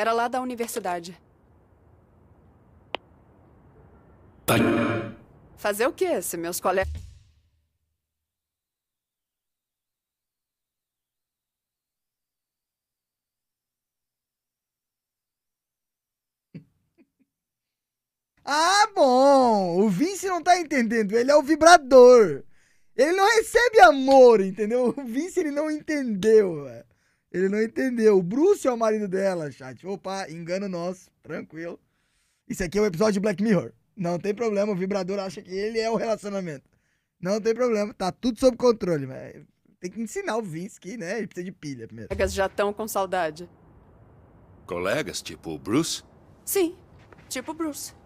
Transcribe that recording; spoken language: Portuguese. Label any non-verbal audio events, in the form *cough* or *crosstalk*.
Era lá da universidade. Tá. Fazer o quê se meus colegas... *laughs* Ah, bom! O Vince não tá entendendo, ele é o vibrador. Ele não recebe amor, entendeu? *laughs* O Vince ele não entendeu, velho. Ele não entendeu. O Bruce é o marido dela, chat. Opa, engano nosso. Tranquilo. Isso aqui é um episódio de Black Mirror. Não tem problema, o vibrador acha que ele é o relacionamento. Não tem problema, tá tudo sob controle, mas tem que ensinar o Vince que, né, ele precisa de pilha primeiro. Colegas já estão com saudade. Colegas tipo o Bruce? Sim, tipo o Bruce.